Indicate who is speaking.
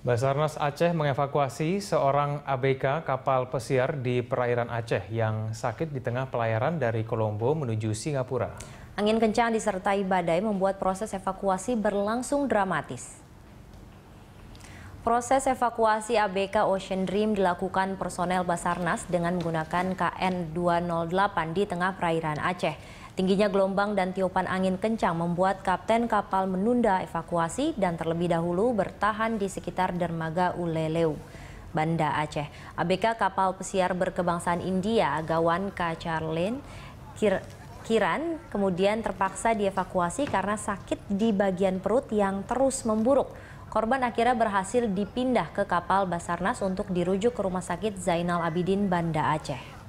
Speaker 1: Basarnas Aceh mengevakuasi seorang ABK kapal pesiar di perairan Aceh yang sakit di tengah pelayaran dari Kolombo menuju Singapura.
Speaker 2: Angin kencang disertai badai membuat proses evakuasi berlangsung dramatis. Proses evakuasi ABK Ocean Dream dilakukan personel Basarnas dengan menggunakan KN 208 di tengah perairan Aceh. Tingginya gelombang dan tiupan angin kencang membuat kapten kapal menunda evakuasi dan terlebih dahulu bertahan di sekitar dermaga Uleleu. Banda Aceh. ABK kapal pesiar berkebangsaan India, Gawan K. Charlene, Kir Kiran kemudian terpaksa dievakuasi karena sakit di bagian perut yang terus memburuk. Korban akhirnya berhasil dipindah ke kapal Basarnas untuk dirujuk ke Rumah Sakit Zainal Abidin, Banda Aceh.